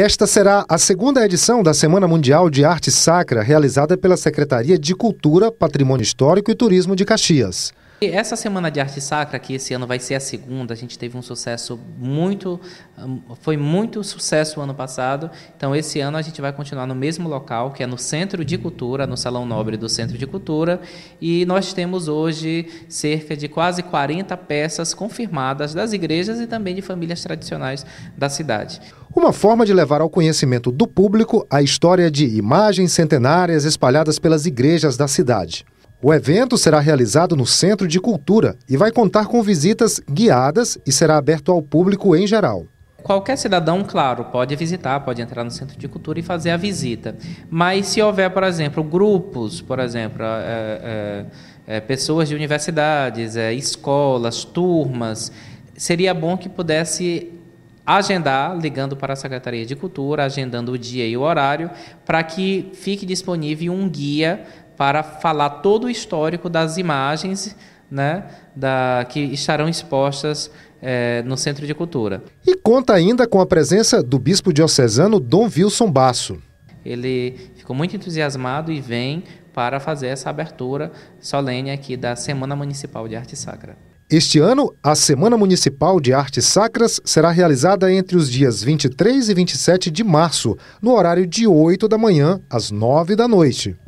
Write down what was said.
Esta será a segunda edição da Semana Mundial de Arte Sacra, realizada pela Secretaria de Cultura, Patrimônio Histórico e Turismo de Caxias. Essa Semana de Arte Sacra, que esse ano vai ser a segunda, a gente teve um sucesso muito, hum, foi muito sucesso o ano passado, então esse ano a gente vai continuar no mesmo local, que é no Centro de Cultura, no Salão Nobre do Centro de Cultura, e nós temos hoje cerca de quase 40 peças confirmadas das igrejas e também de famílias tradicionais da cidade. Uma forma de levar ao conhecimento do público a história de imagens centenárias espalhadas pelas igrejas da cidade. O evento será realizado no Centro de Cultura e vai contar com visitas guiadas e será aberto ao público em geral. Qualquer cidadão, claro, pode visitar, pode entrar no centro de cultura e fazer a visita. Mas se houver, por exemplo, grupos, por exemplo, é, é, é, pessoas de universidades, eh, escolas, turmas, seria bom que pudesse agendar, ligando para a Secretaria de Cultura, agendando o dia e o horário, para que fique disponível um guia para falar todo o histórico das imagens né, da, que estarão expostas é, no Centro de Cultura. E conta ainda com a presença do bispo diocesano Dom Wilson Basso. Ele ficou muito entusiasmado e vem para fazer essa abertura solene aqui da Semana Municipal de Arte Sacra. Este ano, a Semana Municipal de Artes Sacras será realizada entre os dias 23 e 27 de março, no horário de 8 da manhã às 9 da noite.